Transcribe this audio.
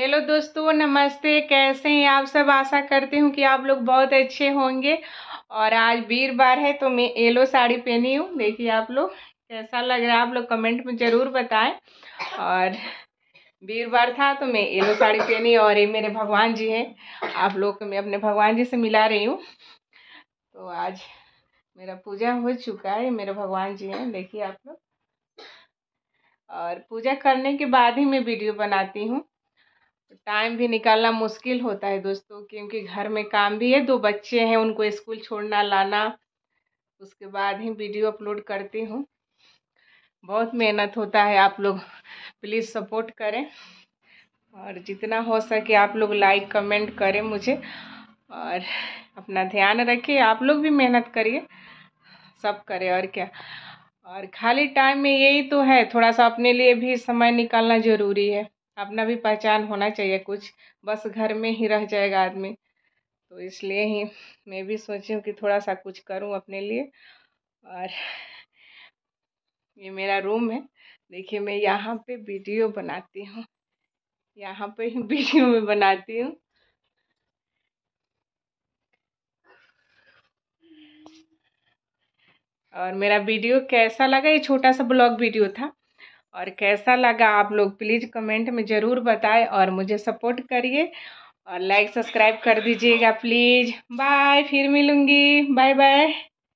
hello दोस्तों नमस्ते कैसे हैं आप सब आशा करती हूँ कि आप लोग बहुत अच्छे होंगे और आज वीरवार है तो मैं येलो साड़ी पहनी हूँ देखिए आप लोग कैसा लग रहा है आप लोग कमेंट में ज़रूर बताएं और वीरवार था तो मैं येलो साड़ी पहनी और ये मेरे भगवान जी हैं आप लोग को मैं अपने भगवान जी से मिला रही हूँ तो आज मेरा पूजा हो चुका है मेरे भगवान जी हैं देखिए आप लोग और पूजा करने के बाद ही मैं वीडियो बनाती हूँ टाइम भी निकालना मुश्किल होता है दोस्तों क्योंकि घर में काम भी है दो बच्चे हैं उनको स्कूल छोड़ना लाना उसके बाद ही वीडियो अपलोड करती हूँ बहुत मेहनत होता है आप लोग प्लीज़ सपोर्ट करें और जितना हो सके आप लोग लाइक कमेंट करें मुझे और अपना ध्यान रखिए आप लोग भी मेहनत करिए सब करें और क्या और खाली टाइम में यही तो है थोड़ा सा अपने लिए भी समय निकालना ज़रूरी है अपना भी पहचान होना चाहिए कुछ बस घर में ही रह जाएगा आदमी तो इसलिए ही मैं भी सोची हूँ कि थोड़ा सा कुछ करूँ अपने लिए और ये मेरा रूम है देखिए मैं यहाँ पे वीडियो बनाती हूँ यहाँ पे ही वीडियो में बनाती हूँ और मेरा वीडियो कैसा लगा ये छोटा सा ब्लॉग वीडियो था और कैसा लगा आप लोग प्लीज़ कमेंट में ज़रूर बताएं और मुझे सपोर्ट करिए और लाइक सब्सक्राइब कर दीजिएगा प्लीज़ बाय फिर मिलूँगी बाय बाय